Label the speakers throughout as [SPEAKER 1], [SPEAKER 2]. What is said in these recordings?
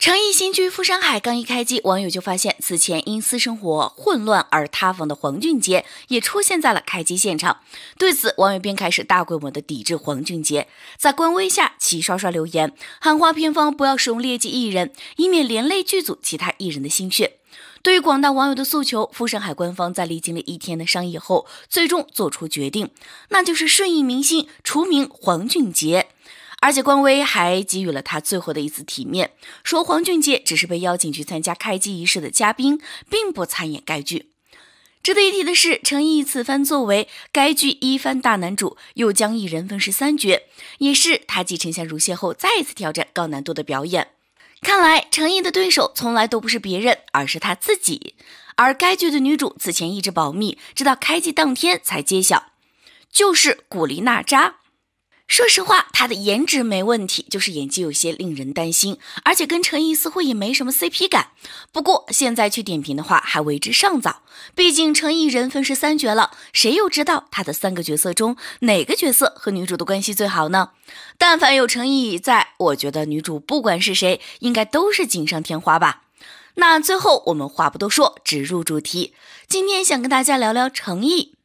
[SPEAKER 1] 《诚毅新居》富山海刚一开机，网友就发现此前因私生活混乱而塌房的黄俊杰也出现在了开机现场。对此，网友便开始大规模的抵制黄俊杰，在官微下齐刷刷留言，喊话片方不要使用劣迹艺人，以免连累剧组其他艺人的心血。对于广大网友的诉求，富山海官方在历经了一天的商议后，最终做出决定，那就是顺应民心，除名黄俊杰。而且官微还给予了他最后的一次体面，说黄俊杰只是被邀请去参加开机仪式的嘉宾，并不参演该剧。值得一提的是，成毅此番作为该剧一番大男主，又将一人分饰三角，也是他继《陈三如屑》后再一次挑战高难度的表演。看来成毅的对手从来都不是别人，而是他自己。而该剧的女主此前一直保密，直到开机当天才揭晓，就是古力娜扎。说实话，他的颜值没问题，就是演技有些令人担心，而且跟成毅似乎也没什么 CP 感。不过现在去点评的话，还为时尚早，毕竟成毅人分是三绝了，谁又知道他的三个角色中哪个角色和女主的关系最好呢？但凡有成毅在，我觉得女主不管是谁，应该都是锦上添花吧。那最后我们话不多说，直入主题，今天想跟大家聊聊成毅。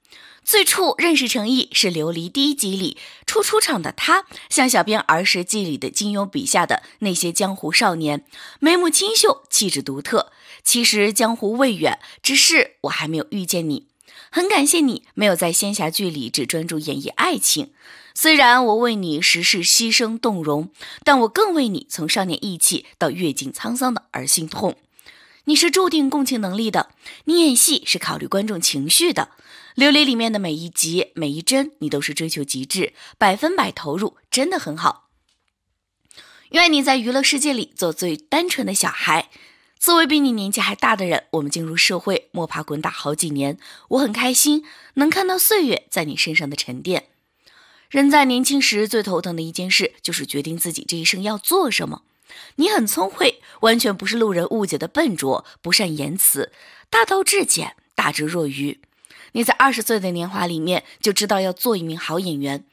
[SPEAKER 1] 最初认识成毅是《琉璃》第一集里初出场的他，像小编儿时记忆里的金庸笔下的那些江湖少年，眉目清秀，气质独特。其实江湖未远，只是我还没有遇见你。很感谢你没有在仙侠剧里只专注演绎爱情，虽然我为你时事牺牲动容，但我更为你从少年意气到阅尽沧桑的而心痛。你是注定共情能力的，你演戏是考虑观众情绪的。《琉璃》里面的每一集每一帧，你都是追求极致，百分百投入，真的很好。愿你在娱乐世界里做最单纯的小孩。作为比你年纪还大的人，我们进入社会摸爬滚打好几年，我很开心能看到岁月在你身上的沉淀。人在年轻时最头疼的一件事，就是决定自己这一生要做什么。你很聪慧，完全不是路人误解的笨拙、不善言辞。大道至简，大智若愚。你在二十岁的年华里面就知道要做一名好演员，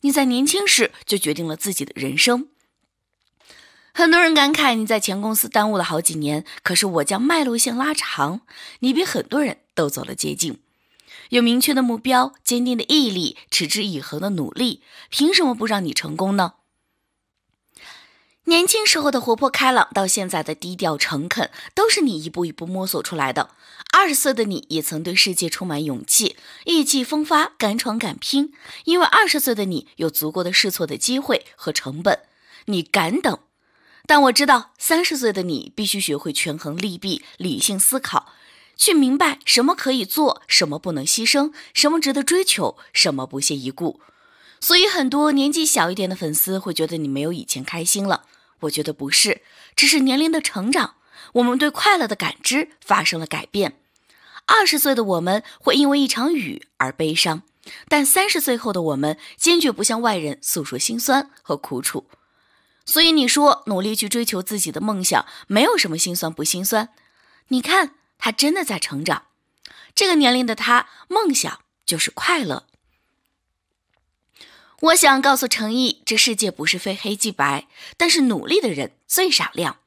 [SPEAKER 1] 你在年轻时就决定了自己的人生。很多人感慨你在前公司耽误了好几年，可是我将脉络线拉长，你比很多人都走了捷径。有明确的目标，坚定的毅力，持之以恒的努力，凭什么不让你成功呢？年轻时候的活泼开朗，到现在的低调诚恳，都是你一步一步摸索出来的。二十岁的你也曾对世界充满勇气，意气风发，敢闯敢拼，因为二十岁的你有足够的试错的机会和成本。你敢等，但我知道三十岁的你必须学会权衡利弊，理性思考，去明白什么可以做，什么不能牺牲，什么值得追求，什么不屑一顾。所以很多年纪小一点的粉丝会觉得你没有以前开心了，我觉得不是，只是年龄的成长，我们对快乐的感知发生了改变。二十岁的我们会因为一场雨而悲伤，但三十岁后的我们坚决不向外人诉说心酸和苦楚。所以你说努力去追求自己的梦想，没有什么心酸不心酸。你看他真的在成长，这个年龄的他，梦想就是快乐。我想告诉程毅，这世界不是非黑即白，但是努力的人最闪亮。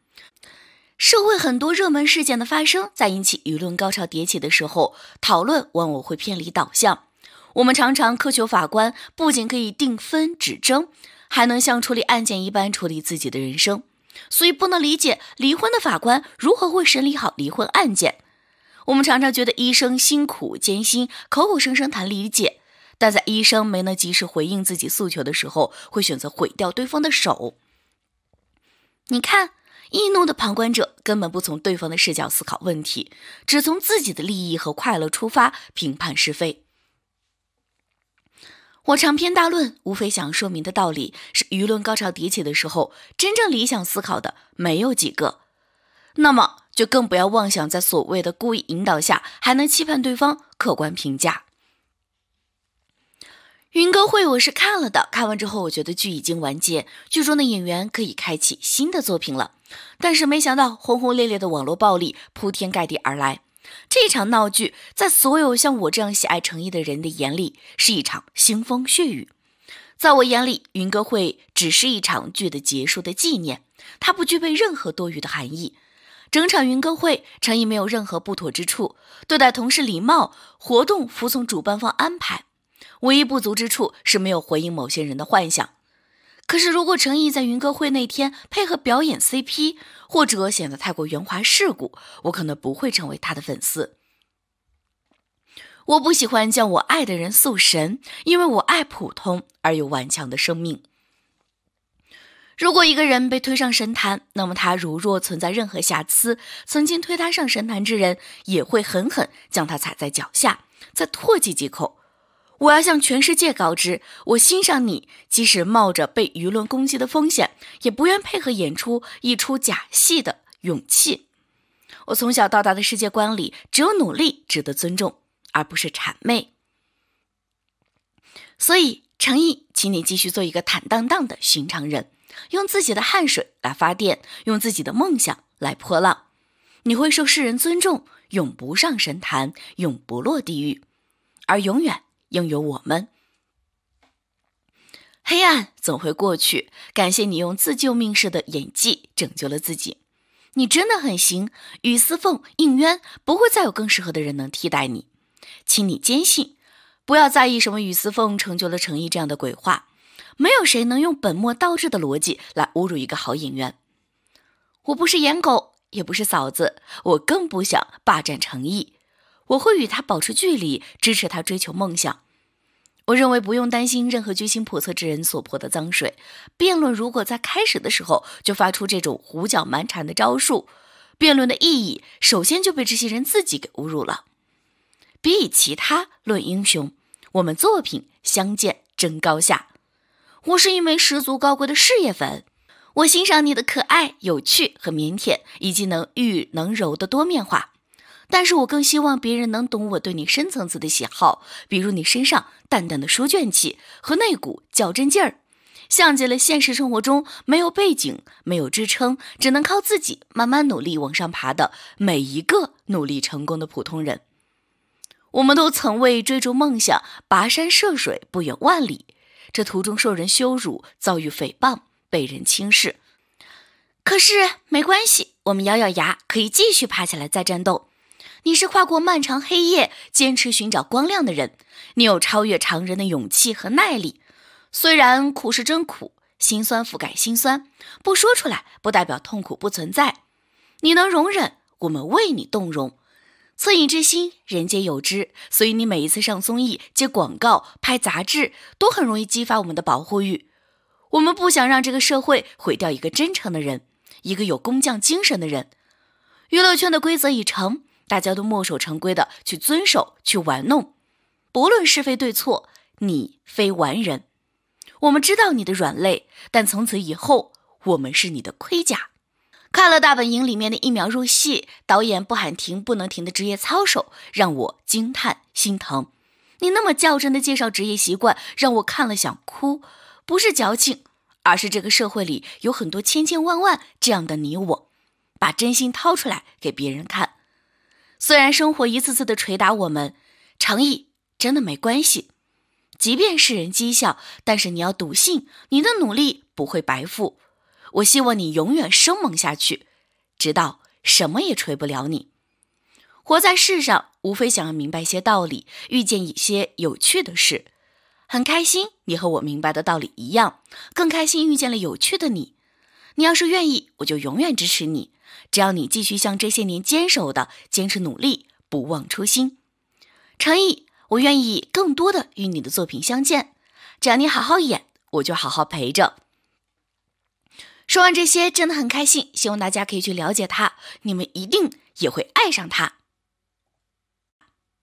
[SPEAKER 1] 社会很多热门事件的发生，在引起舆论高潮迭起的时候，讨论往往会偏离导向。我们常常苛求法官不仅可以定分指争，还能像处理案件一般处理自己的人生，所以不能理解离婚的法官如何会审理好离婚案件。我们常常觉得医生辛苦艰辛，口口声声谈理解。但在医生没能及时回应自己诉求的时候，会选择毁掉对方的手。你看，易怒的旁观者根本不从对方的视角思考问题，只从自己的利益和快乐出发评判是非。我长篇大论，无非想说明的道理是：舆论高潮迭起的时候，真正理想思考的没有几个，那么就更不要妄想在所谓的故意引导下，还能期盼对方客观评价。云歌会我是看了的，看完之后我觉得剧已经完结，剧中的演员可以开启新的作品了。但是没想到轰轰烈烈的网络暴力铺天盖地而来，这场闹剧在所有像我这样喜爱成毅的人的眼里是一场腥风血雨。在我眼里，云歌会只是一场剧的结束的纪念，它不具备任何多余的含义。整场云歌会，成毅没有任何不妥之处，对待同事礼貌，活动服从主办方安排。唯一不足之处是没有回应某些人的幻想。可是，如果成毅在云歌会那天配合表演 CP，或者显得太过圆滑世故，我可能不会成为他的粉丝。我不喜欢将我爱的人塑神，因为我爱普通而又顽强的生命。如果一个人被推上神坛，那么他如若存在任何瑕疵，曾经推他上神坛之人也会狠狠将他踩在脚下，再唾弃几口。我要向全世界告知，我欣赏你，即使冒着被舆论攻击的风险，也不愿配合演出一出假戏的勇气。我从小到大的世界观里，只有努力值得尊重，而不是谄媚。所以，诚意，请你继续做一个坦荡荡的寻常人，用自己的汗水来发电，用自己的梦想来破浪。你会受世人尊重，永不上神坛，永不落地狱，而永远。应有我们。黑暗总会过去。感谢你用自救命式的演技拯救了自己，你真的很行。雨丝凤应渊不会再有更适合的人能替代你，请你坚信，不要在意什么雨丝凤成就了成毅这样的鬼话。没有谁能用本末倒置的逻辑来侮辱一个好演员。我不是颜狗，也不是嫂子，我更不想霸占成毅。我会与他保持距离，支持他追求梦想。我认为不用担心任何居心叵测之人所泼的脏水。辩论如果在开始的时候就发出这种胡搅蛮缠的招数，辩论的意义首先就被这些人自己给侮辱了。比其他论英雄，我们作品相见争高下。我是一枚十足高贵的事业粉，我欣赏你的可爱、有趣和腼腆，以及能御能柔的多面化。但是我更希望别人能懂我对你深层次的喜好，比如你身上淡淡的书卷气和那股较真劲儿，像极了现实生活中没有背景、没有支撑，只能靠自己慢慢努力往上爬的每一个努力成功的普通人。我们都曾为追逐梦想跋山涉水，不远万里，这途中受人羞辱、遭遇诽谤、被人轻视，可是没关系，我们咬咬牙，可以继续爬起来再战斗。你是跨过漫长黑夜坚持寻找光亮的人，你有超越常人的勇气和耐力。虽然苦是真苦，心酸覆盖心酸，不说出来不代表痛苦不存在。你能容忍，我们为你动容，恻隐之心人皆有之。所以你每一次上综艺接广告拍杂志，都很容易激发我们的保护欲。我们不想让这个社会毁掉一个真诚的人，一个有工匠精神的人。娱乐圈的规则已成。大家都墨守成规的去遵守，去玩弄，不论是非对错，你非完人。我们知道你的软肋，但从此以后，我们是你的盔甲。《快乐大本营》里面的一秒入戏，导演不喊停不能停的职业操守，让我惊叹心疼。你那么较真的介绍职业习惯，让我看了想哭，不是矫情，而是这个社会里有很多千千万万这样的你我，把真心掏出来给别人看。虽然生活一次次的捶打我们，诚意真的没关系。即便是人讥笑，但是你要笃信你的努力不会白付。我希望你永远生猛下去，直到什么也锤不了你。活在世上，无非想要明白一些道理，遇见一些有趣的事。很开心，你和我明白的道理一样，更开心遇见了有趣的你。你要是愿意，我就永远支持你。只要你继续像这些年坚守的坚持努力，不忘初心，诚意，我愿意更多的与你的作品相见。只要你好好演，我就好好陪着。说完这些，真的很开心，希望大家可以去了解他，你们一定也会爱上他。